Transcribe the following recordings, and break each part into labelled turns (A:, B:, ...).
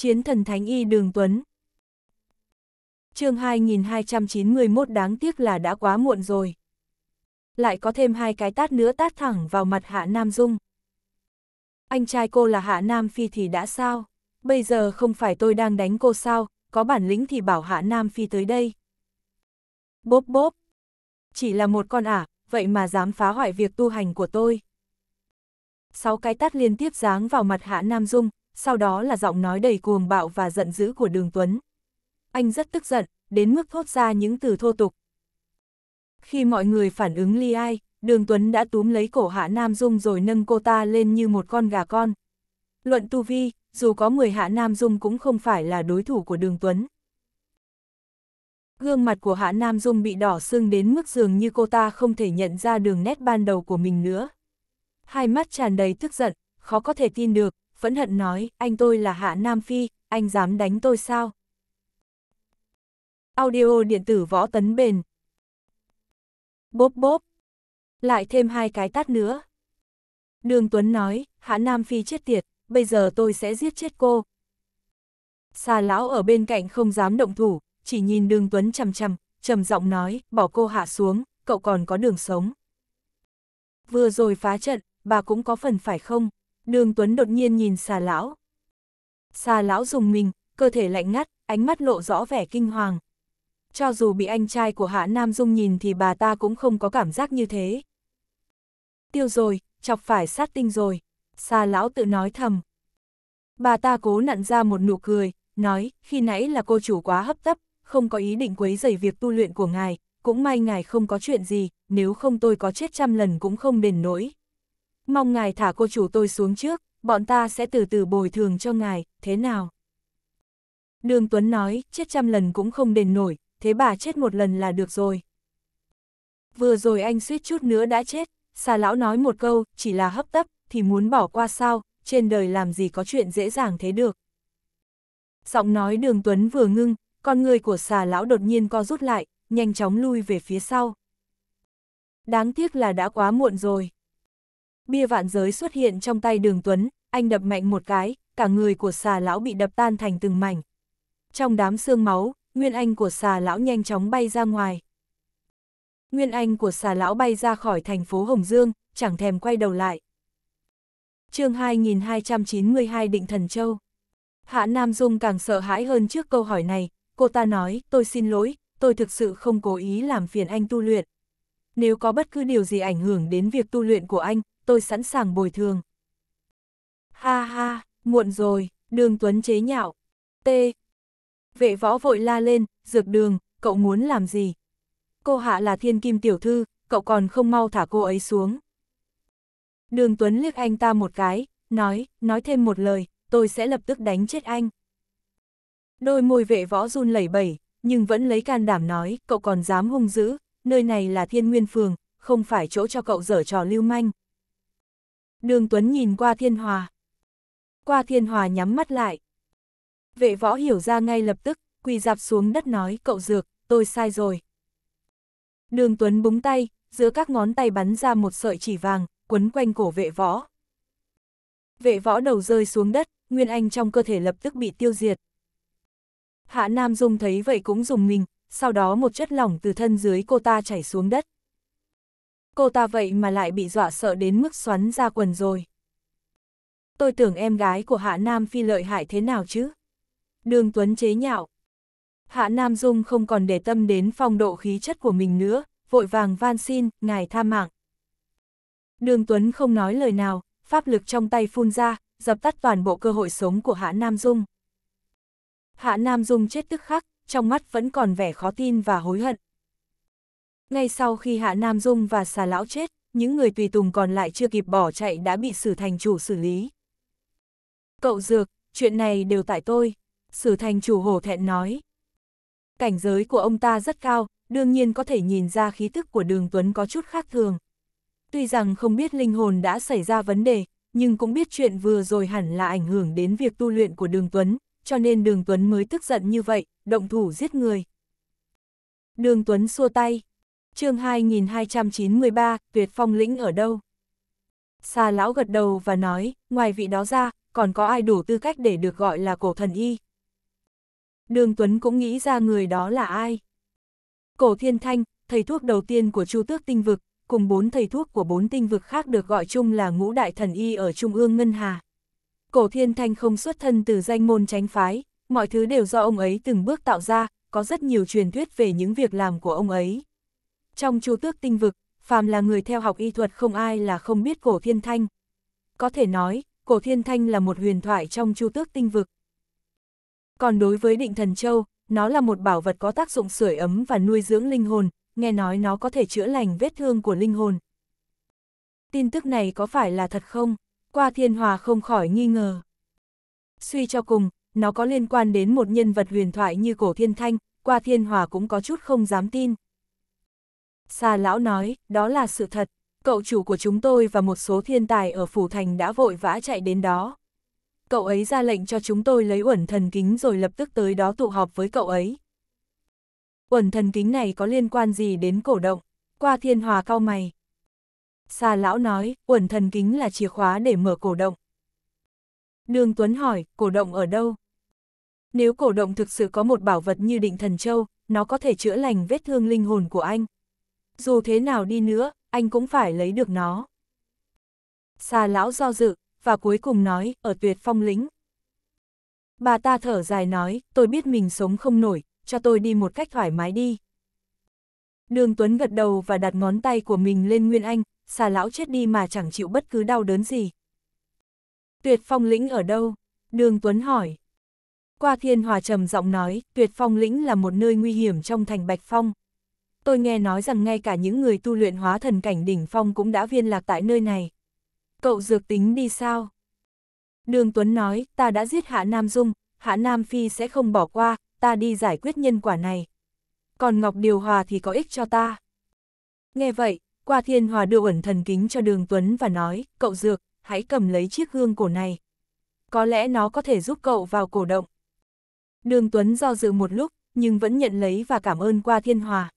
A: Chiến thần Thánh Y Đường Tuấn chương 2291 đáng tiếc là đã quá muộn rồi. Lại có thêm hai cái tát nữa tát thẳng vào mặt Hạ Nam Dung. Anh trai cô là Hạ Nam Phi thì đã sao? Bây giờ không phải tôi đang đánh cô sao, có bản lĩnh thì bảo Hạ Nam Phi tới đây. Bốp bốp. Chỉ là một con ả, à, vậy mà dám phá hoại việc tu hành của tôi. Sáu cái tát liên tiếp giáng vào mặt Hạ Nam Dung, sau đó là giọng nói đầy cuồng bạo và giận dữ của Đường Tuấn. Anh rất tức giận, đến mức thốt ra những từ thô tục. Khi mọi người phản ứng ly ai, Đường Tuấn đã túm lấy cổ Hạ Nam Dung rồi nâng cô ta lên như một con gà con. Luận tu vi, dù có 10 Hạ Nam Dung cũng không phải là đối thủ của Đường Tuấn. Gương mặt của Hạ Nam Dung bị đỏ sưng đến mức dường như cô ta không thể nhận ra đường nét ban đầu của mình nữa. Hai mắt tràn đầy tức giận, khó có thể tin được, phẫn hận nói, anh tôi là Hạ Nam Phi, anh dám đánh tôi sao? Audio điện tử võ tấn bền. Bốp bốp. Lại thêm hai cái tát nữa. Đường Tuấn nói, Hạ Nam Phi chết tiệt, bây giờ tôi sẽ giết chết cô. Xà lão ở bên cạnh không dám động thủ, chỉ nhìn đường Tuấn chầm chầm, trầm giọng nói, bỏ cô hạ xuống, cậu còn có đường sống. Vừa rồi phá trận, bà cũng có phần phải không? Đường Tuấn đột nhiên nhìn xà lão. Xà lão dùng mình, cơ thể lạnh ngắt, ánh mắt lộ rõ vẻ kinh hoàng. Cho dù bị anh trai của Hạ Nam Dung nhìn thì bà ta cũng không có cảm giác như thế. Tiêu rồi, chọc phải sát tinh rồi, xà lão tự nói thầm. Bà ta cố nặn ra một nụ cười, nói, khi nãy là cô chủ quá hấp tấp, không có ý định quấy rầy việc tu luyện của ngài, cũng may ngài không có chuyện gì, nếu không tôi có chết trăm lần cũng không đền nổi mong ngài thả cô chủ tôi xuống trước, bọn ta sẽ từ từ bồi thường cho ngài, thế nào? Đường Tuấn nói, chết trăm lần cũng không đền nổi, thế bà chết một lần là được rồi. Vừa rồi anh suýt chút nữa đã chết, xà lão nói một câu, chỉ là hấp tấp, thì muốn bỏ qua sao, trên đời làm gì có chuyện dễ dàng thế được. Giọng nói đường Tuấn vừa ngưng, con người của xà lão đột nhiên co rút lại, nhanh chóng lui về phía sau. Đáng tiếc là đã quá muộn rồi bia vạn giới xuất hiện trong tay đường Tuấn, anh đập mạnh một cái, cả người của xà lão bị đập tan thành từng mảnh. Trong đám xương máu, nguyên anh của xà lão nhanh chóng bay ra ngoài. Nguyên anh của xà lão bay ra khỏi thành phố Hồng Dương, chẳng thèm quay đầu lại. chương 2292 Định Thần Châu Hạ Nam Dung càng sợ hãi hơn trước câu hỏi này, cô ta nói, tôi xin lỗi, tôi thực sự không cố ý làm phiền anh tu luyện. Nếu có bất cứ điều gì ảnh hưởng đến việc tu luyện của anh, tôi sẵn sàng bồi thường. Ha ha, muộn rồi, đường Tuấn chế nhạo. T. Vệ võ vội la lên, dược đường, cậu muốn làm gì? Cô hạ là thiên kim tiểu thư, cậu còn không mau thả cô ấy xuống. Đường Tuấn liếc anh ta một cái, nói, nói thêm một lời, tôi sẽ lập tức đánh chết anh. Đôi môi vệ võ run lẩy bẩy, nhưng vẫn lấy can đảm nói, cậu còn dám hung dữ, nơi này là thiên nguyên phường, không phải chỗ cho cậu dở trò lưu manh. Đường Tuấn nhìn qua thiên hòa. Qua thiên hòa nhắm mắt lại. Vệ võ hiểu ra ngay lập tức, quỳ dạp xuống đất nói cậu dược, tôi sai rồi. Đường Tuấn búng tay, giữa các ngón tay bắn ra một sợi chỉ vàng, quấn quanh cổ vệ võ. Vệ võ đầu rơi xuống đất, Nguyên Anh trong cơ thể lập tức bị tiêu diệt. Hạ Nam Dung thấy vậy cũng dùng mình, sau đó một chất lỏng từ thân dưới cô ta chảy xuống đất. Cô ta vậy mà lại bị dọa sợ đến mức xoắn ra quần rồi. Tôi tưởng em gái của Hạ Nam Phi lợi hại thế nào chứ? Đường Tuấn chế nhạo. Hạ Nam Dung không còn để tâm đến phong độ khí chất của mình nữa, vội vàng van xin, ngài tha mạng. Đường Tuấn không nói lời nào, pháp lực trong tay phun ra, dập tắt toàn bộ cơ hội sống của Hạ Nam Dung. Hạ Nam Dung chết tức khắc, trong mắt vẫn còn vẻ khó tin và hối hận. Ngay sau khi Hạ Nam Dung và xà lão chết, những người tùy tùng còn lại chưa kịp bỏ chạy đã bị sử thành chủ xử lý. Cậu Dược, chuyện này đều tại tôi, sử thành chủ hổ thẹn nói. Cảnh giới của ông ta rất cao, đương nhiên có thể nhìn ra khí thức của đường Tuấn có chút khác thường. Tuy rằng không biết linh hồn đã xảy ra vấn đề, nhưng cũng biết chuyện vừa rồi hẳn là ảnh hưởng đến việc tu luyện của đường Tuấn, cho nên đường Tuấn mới tức giận như vậy, động thủ giết người. Đường Tuấn xua tay, chương 2293, tuyệt phong lĩnh ở đâu? Xà lão gật đầu và nói, ngoài vị đó ra, còn có ai đủ tư cách để được gọi là cổ thần y? Đường Tuấn cũng nghĩ ra người đó là ai? Cổ Thiên Thanh, thầy thuốc đầu tiên của Chu Tước Tinh Vực, cùng bốn thầy thuốc của bốn tinh vực khác được gọi chung là ngũ đại thần y ở Trung ương Ngân Hà. Cổ Thiên Thanh không xuất thân từ danh môn tránh phái, mọi thứ đều do ông ấy từng bước tạo ra, có rất nhiều truyền thuyết về những việc làm của ông ấy. Trong chu tước tinh vực, phàm là người theo học y thuật không ai là không biết cổ thiên thanh. Có thể nói, cổ thiên thanh là một huyền thoại trong chu tước tinh vực. Còn đối với định thần châu, nó là một bảo vật có tác dụng sưởi ấm và nuôi dưỡng linh hồn, nghe nói nó có thể chữa lành vết thương của linh hồn. Tin tức này có phải là thật không? Qua thiên hòa không khỏi nghi ngờ. Suy cho cùng, nó có liên quan đến một nhân vật huyền thoại như cổ thiên thanh, qua thiên hòa cũng có chút không dám tin. Xa lão nói, đó là sự thật, cậu chủ của chúng tôi và một số thiên tài ở Phủ Thành đã vội vã chạy đến đó. Cậu ấy ra lệnh cho chúng tôi lấy uẩn thần kính rồi lập tức tới đó tụ họp với cậu ấy. Uẩn thần kính này có liên quan gì đến cổ động? Qua thiên hòa cao mày. Xa lão nói, uẩn thần kính là chìa khóa để mở cổ động. Đường Tuấn hỏi, cổ động ở đâu? Nếu cổ động thực sự có một bảo vật như định thần châu, nó có thể chữa lành vết thương linh hồn của anh, dù thế nào đi nữa, anh cũng phải lấy được nó. Xà lão do dự, và cuối cùng nói, ở tuyệt phong lĩnh. Bà ta thở dài nói, tôi biết mình sống không nổi, cho tôi đi một cách thoải mái đi. Đường Tuấn gật đầu và đặt ngón tay của mình lên Nguyên Anh, xà lão chết đi mà chẳng chịu bất cứ đau đớn gì. Tuyệt phong lĩnh ở đâu? Đường Tuấn hỏi. Qua thiên hòa trầm giọng nói, tuyệt phong lĩnh là một nơi nguy hiểm trong thành Bạch Phong tôi nghe nói rằng ngay cả những người tu luyện hóa thần cảnh đỉnh phong cũng đã viên lạc tại nơi này. Cậu dược tính đi sao? Đường Tuấn nói, ta đã giết Hạ Nam Dung, Hạ Nam Phi sẽ không bỏ qua, ta đi giải quyết nhân quả này. Còn Ngọc Điều Hòa thì có ích cho ta. Nghe vậy, qua thiên hòa đưa ẩn thần kính cho đường Tuấn và nói, cậu dược, hãy cầm lấy chiếc gương cổ này. Có lẽ nó có thể giúp cậu vào cổ động. Đường Tuấn do dự một lúc, nhưng vẫn nhận lấy và cảm ơn qua thiên hòa.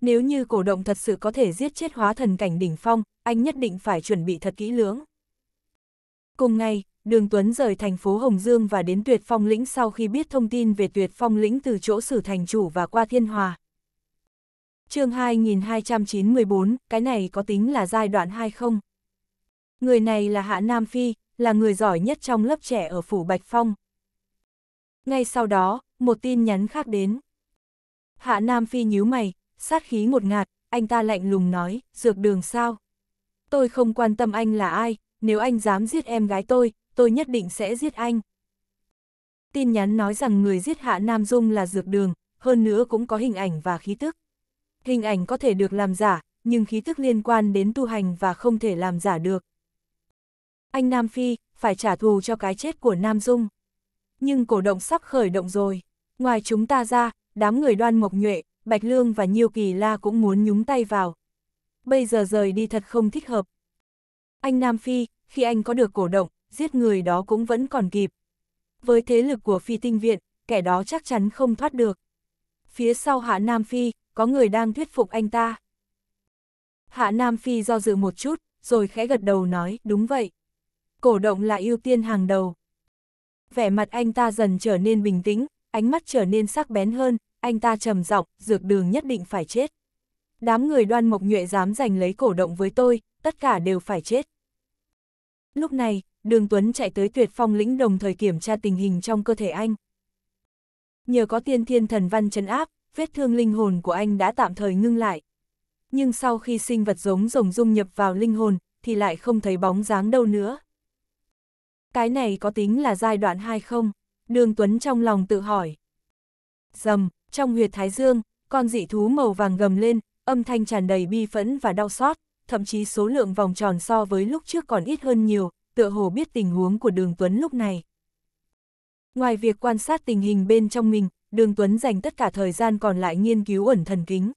A: Nếu như cổ động thật sự có thể giết chết hóa thần cảnh đỉnh phong, anh nhất định phải chuẩn bị thật kỹ lưỡng. Cùng ngày, Đường Tuấn rời thành phố Hồng Dương và đến Tuyệt Phong Lĩnh sau khi biết thông tin về Tuyệt Phong Lĩnh từ chỗ sử thành chủ và qua thiên hòa. chương 2294, cái này có tính là giai đoạn 2 không? Người này là Hạ Nam Phi, là người giỏi nhất trong lớp trẻ ở Phủ Bạch Phong. Ngay sau đó, một tin nhắn khác đến. Hạ Nam Phi nhíu mày, sát khí ngột ngạt, anh ta lạnh lùng nói, dược đường sao? Tôi không quan tâm anh là ai, nếu anh dám giết em gái tôi, tôi nhất định sẽ giết anh. Tin nhắn nói rằng người giết Hạ Nam Dung là dược đường, hơn nữa cũng có hình ảnh và khí tức. Hình ảnh có thể được làm giả, nhưng khí tức liên quan đến tu hành và không thể làm giả được. Anh Nam Phi, phải trả thù cho cái chết của Nam Dung. Nhưng cổ động sắp khởi động rồi. Ngoài chúng ta ra, đám người đoan mộc nhuệ, Bạch Lương và Nhiêu Kỳ La cũng muốn nhúng tay vào. Bây giờ rời đi thật không thích hợp. Anh Nam Phi, khi anh có được cổ động, giết người đó cũng vẫn còn kịp. Với thế lực của phi tinh viện, kẻ đó chắc chắn không thoát được. Phía sau Hạ Nam Phi, có người đang thuyết phục anh ta. Hạ Nam Phi do dự một chút, rồi khẽ gật đầu nói, đúng vậy. Cổ động là ưu tiên hàng đầu. Vẻ mặt anh ta dần trở nên bình tĩnh, ánh mắt trở nên sắc bén hơn, anh ta trầm giọng, dược đường nhất định phải chết. Đám người đoan mộc nhuệ dám giành lấy cổ động với tôi, tất cả đều phải chết. Lúc này, đường Tuấn chạy tới tuyệt phong lĩnh đồng thời kiểm tra tình hình trong cơ thể anh. Nhờ có tiên thiên thần văn chấn áp, vết thương linh hồn của anh đã tạm thời ngưng lại. Nhưng sau khi sinh vật giống rồng dung nhập vào linh hồn, thì lại không thấy bóng dáng đâu nữa. Cái này có tính là giai đoạn hay không? Đường Tuấn trong lòng tự hỏi. Dầm, trong huyệt thái dương, con dị thú màu vàng gầm lên, âm thanh tràn đầy bi phẫn và đau xót, thậm chí số lượng vòng tròn so với lúc trước còn ít hơn nhiều, tựa hồ biết tình huống của Đường Tuấn lúc này. Ngoài việc quan sát tình hình bên trong mình, Đường Tuấn dành tất cả thời gian còn lại nghiên cứu ẩn thần kính.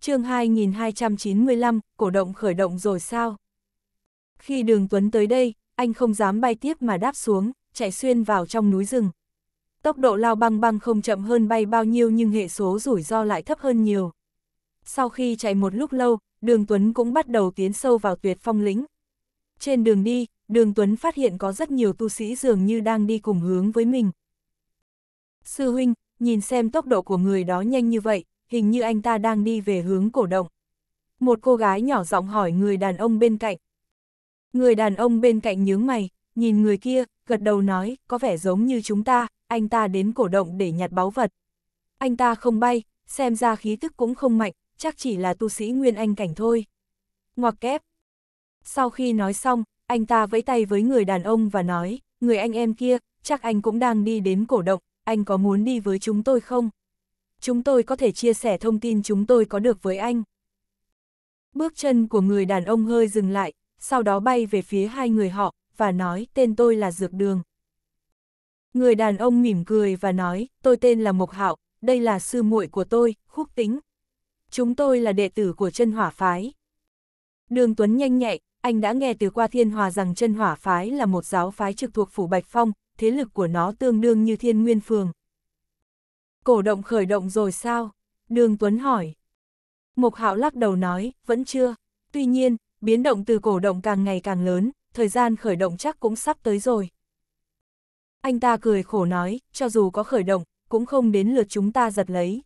A: chương 2295, cổ động khởi động rồi sao? Khi Đường Tuấn tới đây, anh không dám bay tiếp mà đáp xuống, chạy xuyên vào trong núi rừng, Tốc độ lao băng băng không chậm hơn bay bao nhiêu nhưng hệ số rủi ro lại thấp hơn nhiều. Sau khi chạy một lúc lâu, đường Tuấn cũng bắt đầu tiến sâu vào tuyệt phong lĩnh. Trên đường đi, đường Tuấn phát hiện có rất nhiều tu sĩ dường như đang đi cùng hướng với mình. Sư huynh, nhìn xem tốc độ của người đó nhanh như vậy, hình như anh ta đang đi về hướng cổ động. Một cô gái nhỏ giọng hỏi người đàn ông bên cạnh. Người đàn ông bên cạnh nhướng mày, nhìn người kia, gật đầu nói, có vẻ giống như chúng ta, anh ta đến cổ động để nhặt báu vật. Anh ta không bay, xem ra khí tức cũng không mạnh, chắc chỉ là tu sĩ nguyên anh cảnh thôi. Ngoặc kép. Sau khi nói xong, anh ta vẫy tay với người đàn ông và nói, người anh em kia, chắc anh cũng đang đi đến cổ động, anh có muốn đi với chúng tôi không? Chúng tôi có thể chia sẻ thông tin chúng tôi có được với anh. Bước chân của người đàn ông hơi dừng lại, sau đó bay về phía hai người họ, và nói tên tôi là Dược Đường. Người đàn ông mỉm cười và nói, tôi tên là Mộc Hạo, đây là sư muội của tôi, Khúc Tính. Chúng tôi là đệ tử của chân hỏa phái. Đường Tuấn nhanh nhạy, anh đã nghe từ qua thiên hòa rằng chân hỏa phái là một giáo phái trực thuộc Phủ Bạch Phong, thế lực của nó tương đương như thiên nguyên phường. Cổ động khởi động rồi sao? Đường Tuấn hỏi. Mục Hạo lắc đầu nói, vẫn chưa. Tuy nhiên, biến động từ cổ động càng ngày càng lớn, thời gian khởi động chắc cũng sắp tới rồi. Anh ta cười khổ nói, cho dù có khởi động, cũng không đến lượt chúng ta giật lấy.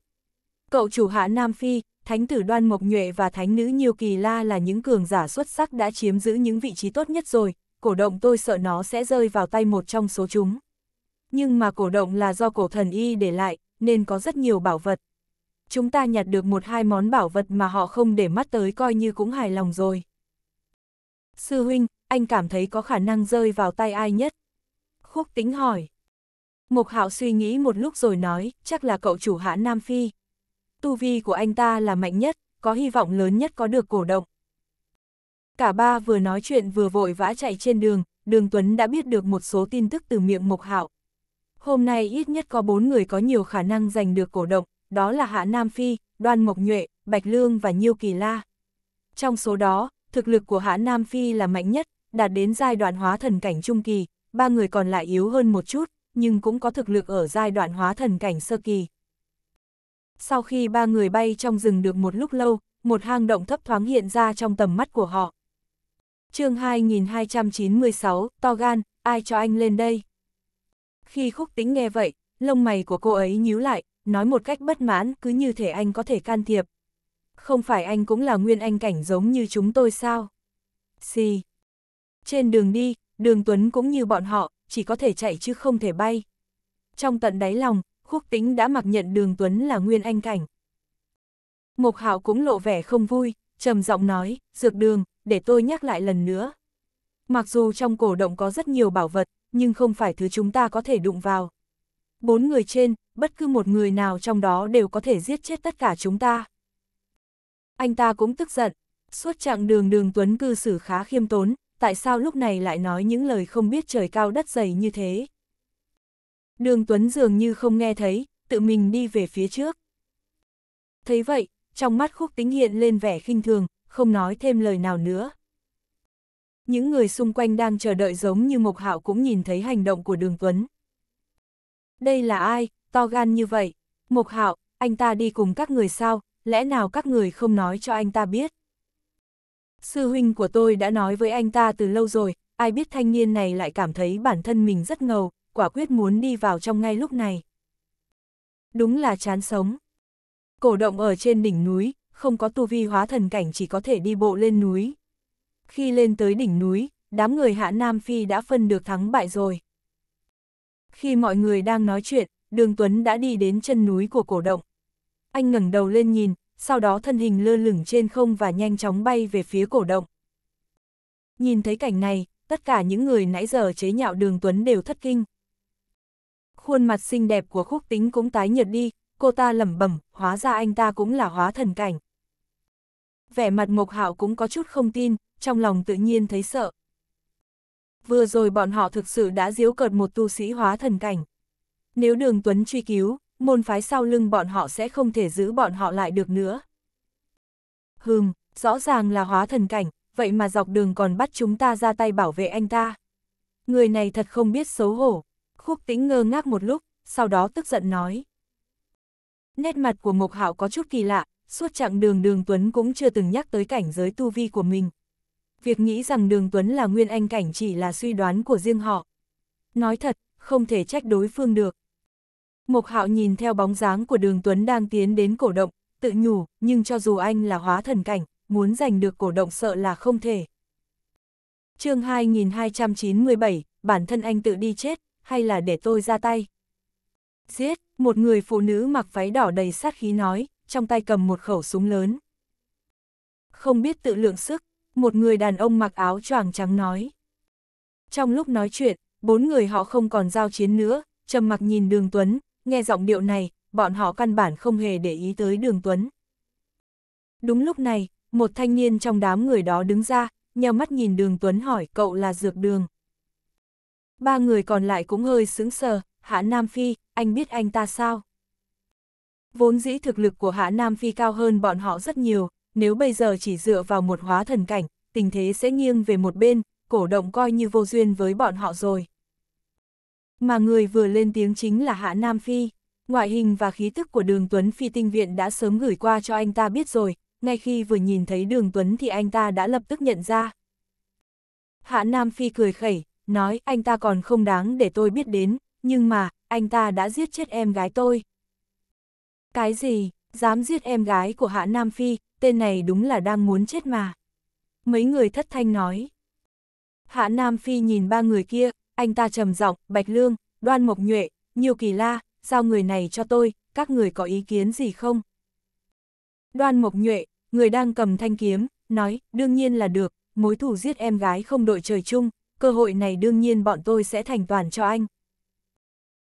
A: Cậu chủ hạ Nam Phi, Thánh tử Đoan Mộc Nhuệ và Thánh nữ Nhiêu Kỳ La là những cường giả xuất sắc đã chiếm giữ những vị trí tốt nhất rồi, cổ động tôi sợ nó sẽ rơi vào tay một trong số chúng. Nhưng mà cổ động là do cổ thần y để lại, nên có rất nhiều bảo vật. Chúng ta nhặt được một hai món bảo vật mà họ không để mắt tới coi như cũng hài lòng rồi. Sư huynh, anh cảm thấy có khả năng rơi vào tay ai nhất? Khúc tính hỏi. Mục hạo suy nghĩ một lúc rồi nói, chắc là cậu chủ hạ Nam Phi. Tu vi của anh ta là mạnh nhất, có hy vọng lớn nhất có được cổ động. Cả ba vừa nói chuyện vừa vội vã chạy trên đường, đường Tuấn đã biết được một số tin tức từ miệng mục hạo. Hôm nay ít nhất có bốn người có nhiều khả năng giành được cổ động, đó là Hạ Nam Phi, Đoan Mộc Nhuệ, Bạch Lương và Nhiêu Kỳ La. Trong số đó, thực lực của Hạ Nam Phi là mạnh nhất, đạt đến giai đoạn hóa thần cảnh trung kỳ, ba người còn lại yếu hơn một chút, nhưng cũng có thực lực ở giai đoạn hóa thần cảnh sơ kỳ. Sau khi ba người bay trong rừng được một lúc lâu, một hang động thấp thoáng hiện ra trong tầm mắt của họ. chương 2296, to gan, ai cho anh lên đây? Khi khúc tính nghe vậy, lông mày của cô ấy nhíu lại, nói một cách bất mãn cứ như thể anh có thể can thiệp. Không phải anh cũng là nguyên anh cảnh giống như chúng tôi sao? Xì, trên đường đi, đường Tuấn cũng như bọn họ, chỉ có thể chạy chứ không thể bay. Trong tận đáy lòng, khúc tính đã mặc nhận đường Tuấn là nguyên anh cảnh. Mộc Hạo cũng lộ vẻ không vui, trầm giọng nói, dược đường, để tôi nhắc lại lần nữa. Mặc dù trong cổ động có rất nhiều bảo vật, nhưng không phải thứ chúng ta có thể đụng vào. Bốn người trên, bất cứ một người nào trong đó đều có thể giết chết tất cả chúng ta. Anh ta cũng tức giận, suốt chặng đường đường Tuấn cư xử khá khiêm tốn, tại sao lúc này lại nói những lời không biết trời cao đất dày như thế. Đường Tuấn dường như không nghe thấy, tự mình đi về phía trước. Thấy vậy, trong mắt khúc tính hiện lên vẻ khinh thường, không nói thêm lời nào nữa. Những người xung quanh đang chờ đợi giống như Mộc Hạo cũng nhìn thấy hành động của Đường Tuấn. Đây là ai, to gan như vậy? Mộc Hạo, anh ta đi cùng các người sao, lẽ nào các người không nói cho anh ta biết? Sư huynh của tôi đã nói với anh ta từ lâu rồi, ai biết thanh niên này lại cảm thấy bản thân mình rất ngầu, quả quyết muốn đi vào trong ngay lúc này. Đúng là chán sống. Cổ động ở trên đỉnh núi, không có tu vi hóa thần cảnh chỉ có thể đi bộ lên núi. Khi lên tới đỉnh núi, đám người hạ Nam Phi đã phân được thắng bại rồi. Khi mọi người đang nói chuyện, Đường Tuấn đã đi đến chân núi của cổ động. Anh ngẩng đầu lên nhìn, sau đó thân hình lơ lửng trên không và nhanh chóng bay về phía cổ động. Nhìn thấy cảnh này, tất cả những người nãy giờ chế nhạo đường Tuấn đều thất kinh. Khuôn mặt xinh đẹp của khúc tính cũng tái nhợt đi, cô ta lẩm bẩm, hóa ra anh ta cũng là hóa thần cảnh. Vẻ mặt Mộc Hạo cũng có chút không tin, trong lòng tự nhiên thấy sợ. Vừa rồi bọn họ thực sự đã diếu cợt một tu sĩ hóa thần cảnh. Nếu đường Tuấn truy cứu, môn phái sau lưng bọn họ sẽ không thể giữ bọn họ lại được nữa. Hừm, rõ ràng là hóa thần cảnh, vậy mà dọc đường còn bắt chúng ta ra tay bảo vệ anh ta. Người này thật không biết xấu hổ. Khúc tĩnh ngơ ngác một lúc, sau đó tức giận nói. Nét mặt của Mộc Hạo có chút kỳ lạ, suốt chặng đường Đường Tuấn cũng chưa từng nhắc tới cảnh giới tu vi của mình. Việc nghĩ rằng Đường Tuấn là nguyên anh cảnh chỉ là suy đoán của riêng họ. Nói thật, không thể trách đối phương được. Mục hạo nhìn theo bóng dáng của đường Tuấn đang tiến đến cổ động, tự nhủ, nhưng cho dù anh là hóa thần cảnh, muốn giành được cổ động sợ là không thể. chương 2297, bản thân anh tự đi chết, hay là để tôi ra tay? Giết, một người phụ nữ mặc váy đỏ đầy sát khí nói, trong tay cầm một khẩu súng lớn. Không biết tự lượng sức, một người đàn ông mặc áo choàng trắng nói. Trong lúc nói chuyện, bốn người họ không còn giao chiến nữa, trầm mặc nhìn đường Tuấn, nghe giọng điệu này, bọn họ căn bản không hề để ý tới đường Tuấn. Đúng lúc này, một thanh niên trong đám người đó đứng ra, nheo mắt nhìn đường Tuấn hỏi cậu là dược đường. Ba người còn lại cũng hơi sững sờ, Hạ Nam Phi, anh biết anh ta sao? Vốn dĩ thực lực của Hạ Nam Phi cao hơn bọn họ rất nhiều, nếu bây giờ chỉ dựa vào một hóa thần cảnh, tình thế sẽ nghiêng về một bên, cổ động coi như vô duyên với bọn họ rồi. Mà người vừa lên tiếng chính là Hạ Nam Phi. Ngoại hình và khí tức của Đường Tuấn Phi tinh viện đã sớm gửi qua cho anh ta biết rồi, ngay khi vừa nhìn thấy Đường Tuấn thì anh ta đã lập tức nhận ra. Hạ Nam Phi cười khẩy, nói anh ta còn không đáng để tôi biết đến, nhưng mà, anh ta đã giết chết em gái tôi. Cái gì, dám giết em gái của Hạ Nam Phi, tên này đúng là đang muốn chết mà. Mấy người thất thanh nói. Hạ Nam Phi nhìn ba người kia, anh ta trầm giọng, Bạch Lương, Đoan Mộc Nhuệ, nhiều Kỳ La, giao người này cho tôi, các người có ý kiến gì không? Đoan Mộc Nhuệ, người đang cầm thanh kiếm, nói, đương nhiên là được, mối thù giết em gái không đội trời chung, cơ hội này đương nhiên bọn tôi sẽ thành toàn cho anh.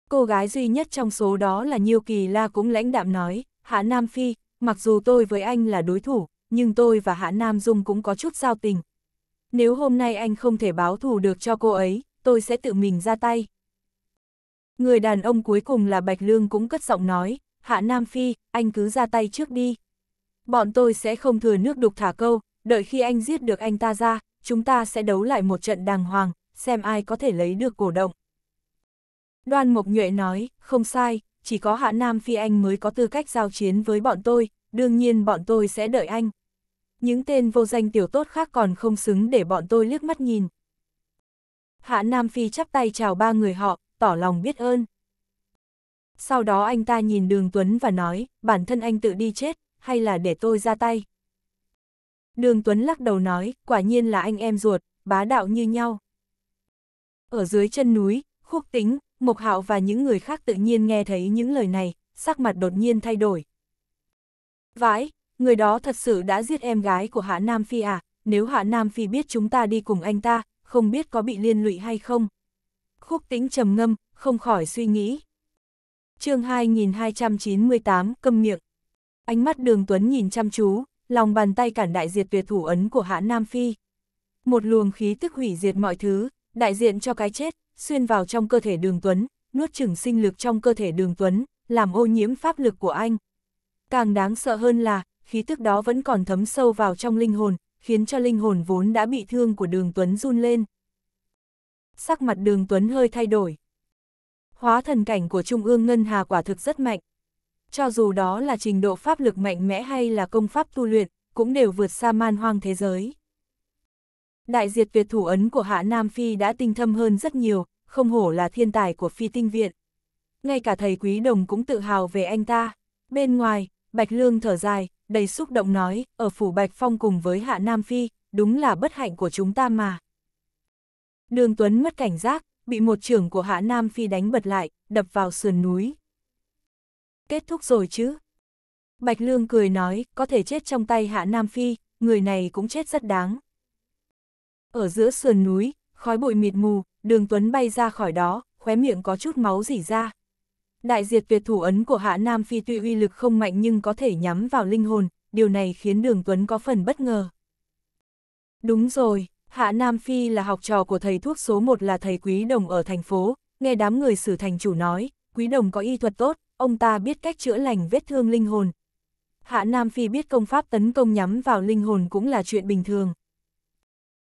A: Cô gái duy nhất trong số đó là nhiều Kỳ La cũng lãnh đạm nói, Hạ Nam Phi, mặc dù tôi với anh là đối thủ, nhưng tôi và Hạ Nam Dung cũng có chút giao tình. Nếu hôm nay anh không thể báo thù được cho cô ấy, tôi sẽ tự mình ra tay. Người đàn ông cuối cùng là Bạch Lương cũng cất giọng nói, Hạ Nam Phi, anh cứ ra tay trước đi. Bọn tôi sẽ không thừa nước đục thả câu, đợi khi anh giết được anh ta ra, chúng ta sẽ đấu lại một trận đàng hoàng, xem ai có thể lấy được cổ động. Đoan Mộc Nhuệ nói, không sai, chỉ có Hạ Nam Phi anh mới có tư cách giao chiến với bọn tôi, đương nhiên bọn tôi sẽ đợi anh. Những tên vô danh tiểu tốt khác còn không xứng để bọn tôi liếc mắt nhìn, Hạ Nam Phi chắp tay chào ba người họ, tỏ lòng biết ơn. Sau đó anh ta nhìn Đường Tuấn và nói, bản thân anh tự đi chết, hay là để tôi ra tay. Đường Tuấn lắc đầu nói, quả nhiên là anh em ruột, bá đạo như nhau. Ở dưới chân núi, khúc tính, Mộc Hạo và những người khác tự nhiên nghe thấy những lời này, sắc mặt đột nhiên thay đổi. Vãi, người đó thật sự đã giết em gái của Hạ Nam Phi à, nếu Hạ Nam Phi biết chúng ta đi cùng anh ta, không biết có bị liên lụy hay không. Khúc tính trầm ngâm, không khỏi suy nghĩ. chương 2298, câm miệng. Ánh mắt đường Tuấn nhìn chăm chú, lòng bàn tay cản đại diệt tuyệt thủ ấn của hãn Nam Phi. Một luồng khí tức hủy diệt mọi thứ, đại diện cho cái chết, xuyên vào trong cơ thể đường Tuấn, nuốt chửng sinh lực trong cơ thể đường Tuấn, làm ô nhiễm pháp lực của anh. Càng đáng sợ hơn là, khí tức đó vẫn còn thấm sâu vào trong linh hồn, khiến cho linh hồn vốn đã bị thương của đường Tuấn run lên. Sắc mặt đường Tuấn hơi thay đổi. Hóa thần cảnh của Trung ương Ngân Hà quả thực rất mạnh. Cho dù đó là trình độ pháp lực mạnh mẽ hay là công pháp tu luyện, cũng đều vượt xa man hoang thế giới. Đại diệt tuyệt thủ ấn của Hạ Nam Phi đã tinh thâm hơn rất nhiều, không hổ là thiên tài của phi tinh viện. Ngay cả thầy Quý Đồng cũng tự hào về anh ta. Bên ngoài, Bạch Lương thở dài, đầy xúc động nói, ở Phủ Bạch Phong cùng với Hạ Nam Phi, đúng là bất hạnh của chúng ta mà. Đường Tuấn mất cảnh giác, bị một trưởng của Hạ Nam Phi đánh bật lại, đập vào sườn núi. Kết thúc rồi chứ? Bạch Lương cười nói, có thể chết trong tay Hạ Nam Phi, người này cũng chết rất đáng. Ở giữa sườn núi, khói bụi mịt mù, đường Tuấn bay ra khỏi đó, khóe miệng có chút máu dỉ ra. Đại diệt việt thủ ấn của Hạ Nam Phi tuy uy lực không mạnh nhưng có thể nhắm vào linh hồn, điều này khiến Đường Tuấn có phần bất ngờ. Đúng rồi, Hạ Nam Phi là học trò của thầy thuốc số 1 là thầy Quý Đồng ở thành phố, nghe đám người sử thành chủ nói, Quý Đồng có y thuật tốt, ông ta biết cách chữa lành vết thương linh hồn. Hạ Nam Phi biết công pháp tấn công nhắm vào linh hồn cũng là chuyện bình thường.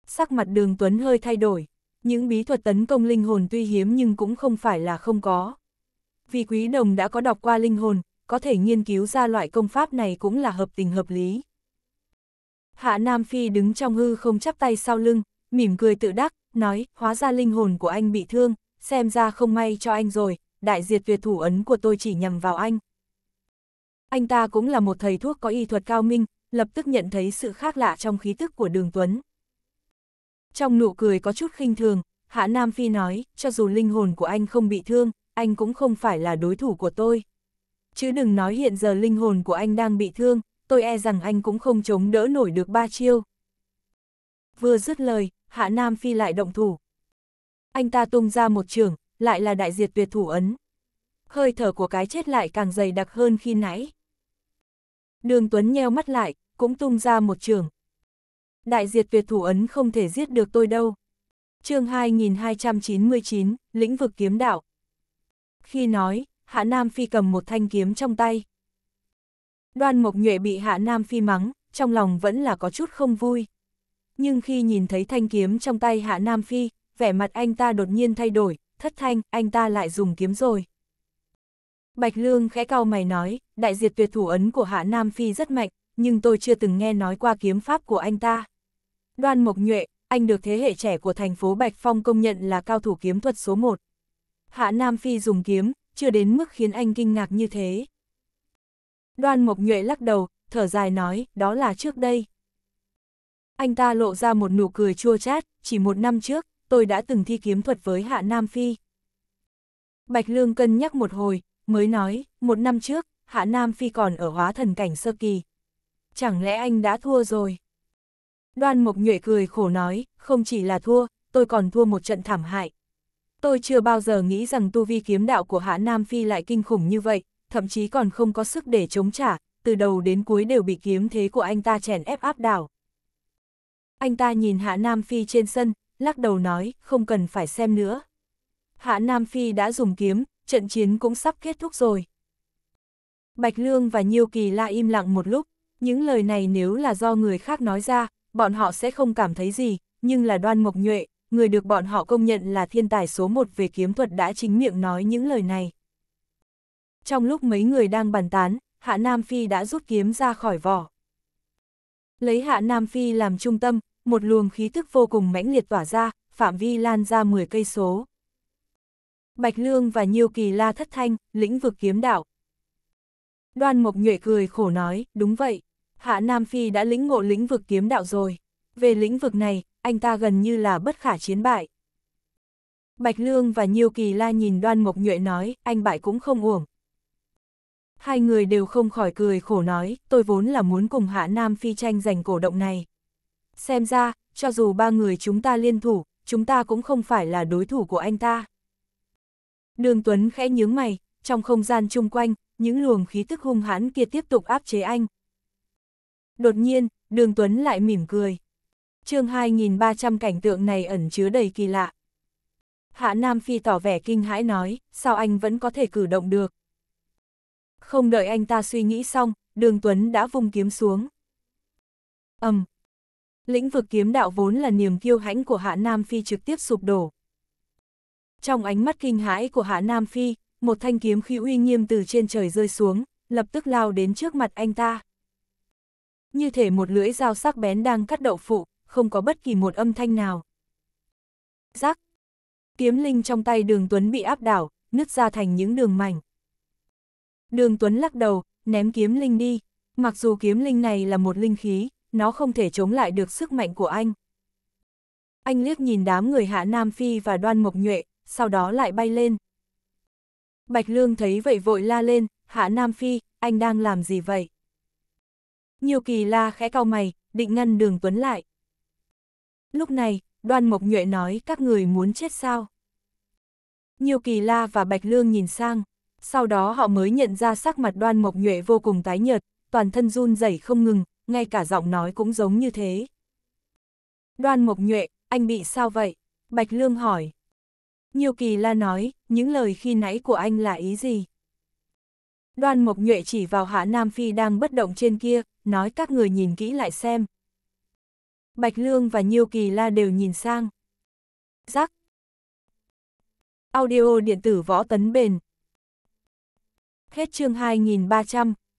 A: Sắc mặt đường Tuấn hơi thay đổi, những bí thuật tấn công linh hồn tuy hiếm nhưng cũng không phải là không có. Vì quý đồng đã có đọc qua linh hồn, có thể nghiên cứu ra loại công pháp này cũng là hợp tình hợp lý. Hạ Nam Phi đứng trong hư không chắp tay sau lưng, mỉm cười tự đắc, nói, hóa ra linh hồn của anh bị thương, xem ra không may cho anh rồi, đại diệt tuyệt thủ ấn của tôi chỉ nhằm vào anh. Anh ta cũng là một thầy thuốc có y thuật cao minh, lập tức nhận thấy sự khác lạ trong khí tức của đường Tuấn. Trong nụ cười có chút khinh thường, Hạ Nam Phi nói, cho dù linh hồn của anh không bị thương, anh cũng không phải là đối thủ của tôi. Chứ đừng nói hiện giờ linh hồn của anh đang bị thương, tôi e rằng anh cũng không chống đỡ nổi được ba chiêu. Vừa dứt lời, Hạ Nam Phi lại động thủ. Anh ta tung ra một trường, lại là đại diệt tuyệt thủ ấn. Hơi thở của cái chết lại càng dày đặc hơn khi nãy. Đường Tuấn nheo mắt lại, cũng tung ra một trường. Đại diệt tuyệt thủ ấn không thể giết được tôi đâu. chương 2299, lĩnh vực kiếm đạo. Khi nói, Hạ Nam Phi cầm một thanh kiếm trong tay. Đoan Mộc Nhuệ bị Hạ Nam Phi mắng, trong lòng vẫn là có chút không vui. Nhưng khi nhìn thấy thanh kiếm trong tay Hạ Nam Phi, vẻ mặt anh ta đột nhiên thay đổi, thất thanh, anh ta lại dùng kiếm rồi. Bạch Lương khẽ cau mày nói, đại diệt tuyệt thủ ấn của Hạ Nam Phi rất mạnh, nhưng tôi chưa từng nghe nói qua kiếm pháp của anh ta. Đoan Mộc Nhuệ, anh được thế hệ trẻ của thành phố Bạch Phong công nhận là cao thủ kiếm thuật số 1. Hạ Nam Phi dùng kiếm, chưa đến mức khiến anh kinh ngạc như thế. Đoan Mộc Nhuệ lắc đầu, thở dài nói, đó là trước đây. Anh ta lộ ra một nụ cười chua chát, chỉ một năm trước, tôi đã từng thi kiếm thuật với Hạ Nam Phi. Bạch Lương cân nhắc một hồi, mới nói, một năm trước, Hạ Nam Phi còn ở hóa thần cảnh sơ kỳ. Chẳng lẽ anh đã thua rồi? Đoan Mộc Nhuệ cười khổ nói, không chỉ là thua, tôi còn thua một trận thảm hại, Tôi chưa bao giờ nghĩ rằng tu vi kiếm đạo của Hạ Nam Phi lại kinh khủng như vậy, thậm chí còn không có sức để chống trả, từ đầu đến cuối đều bị kiếm thế của anh ta chèn ép áp đảo. Anh ta nhìn Hạ Nam Phi trên sân, lắc đầu nói, không cần phải xem nữa. Hạ Nam Phi đã dùng kiếm, trận chiến cũng sắp kết thúc rồi. Bạch Lương và Nhiêu Kỳ La im lặng một lúc, những lời này nếu là do người khác nói ra, bọn họ sẽ không cảm thấy gì, nhưng là đoan mộc nhuệ, người được bọn họ công nhận là thiên tài số một về kiếm thuật đã chính miệng nói những lời này. Trong lúc mấy người đang bàn tán, Hạ Nam Phi đã rút kiếm ra khỏi vỏ. Lấy Hạ Nam Phi làm trung tâm, một luồng khí thức vô cùng mãnh liệt tỏa ra, phạm vi lan ra 10 cây số. Bạch Lương và Nhiêu Kỳ La thất thanh, lĩnh vực kiếm đạo. Đoan Mộc Nhuệ cười khổ nói, đúng vậy, Hạ Nam Phi đã lĩnh ngộ lĩnh vực kiếm đạo rồi. Về lĩnh vực này, anh ta gần như là bất khả chiến bại. Bạch Lương và Nhiêu Kỳ La nhìn đoan mộc nhuệ nói, anh bại cũng không uổng. Hai người đều không khỏi cười khổ nói, tôi vốn là muốn cùng hạ Nam Phi tranh giành cổ động này. Xem ra, cho dù ba người chúng ta liên thủ, chúng ta cũng không phải là đối thủ của anh ta. Đường Tuấn khẽ nhướng mày, trong không gian chung quanh, những luồng khí tức hung hãn kia tiếp tục áp chế anh. Đột nhiên, Đường Tuấn lại mỉm cười chương 2300 cảnh tượng này ẩn chứa đầy kỳ lạ. Hạ Nam Phi tỏ vẻ kinh hãi nói, sao anh vẫn có thể cử động được? Không đợi anh ta suy nghĩ xong, Đường Tuấn đã vung kiếm xuống. ầm, um, Lĩnh vực kiếm đạo vốn là niềm kiêu hãnh của Hạ Nam Phi trực tiếp sụp đổ. Trong ánh mắt kinh hãi của Hạ Nam Phi, một thanh kiếm khí uy nghiêm từ trên trời rơi xuống, lập tức lao đến trước mặt anh ta. Như thể một lưỡi dao sắc bén đang cắt đậu phụ, không có bất kỳ một âm thanh nào. Rắc! Kiếm linh trong tay đường Tuấn bị áp đảo, nứt ra thành những đường mảnh. Đường Tuấn lắc đầu, ném kiếm linh đi. Mặc dù kiếm linh này là một linh khí, nó không thể chống lại được sức mạnh của anh. Anh liếc nhìn đám người hạ Nam Phi và đoan mộc nhuệ, sau đó lại bay lên. Bạch Lương thấy vậy vội la lên, hạ Nam Phi, anh đang làm gì vậy? Nhiều kỳ la khẽ cau mày, định ngăn đường Tuấn lại. Lúc này, Đoan Mộc Nhuệ nói các người muốn chết sao. Nhiều kỳ la và Bạch Lương nhìn sang, sau đó họ mới nhận ra sắc mặt Đoan Mộc Nhuệ vô cùng tái nhợt, toàn thân run rẩy không ngừng, ngay cả giọng nói cũng giống như thế. Đoan Mộc Nhuệ, anh bị sao vậy? Bạch Lương hỏi. Nhiều kỳ la nói, những lời khi nãy của anh là ý gì? Đoan Mộc Nhuệ chỉ vào Hạ Nam Phi đang bất động trên kia, nói các người nhìn kỹ lại xem, Bạch Lương và Nhiêu Kỳ La đều nhìn sang. Giác. Audio điện tử võ tấn bền. Hết chương 2300.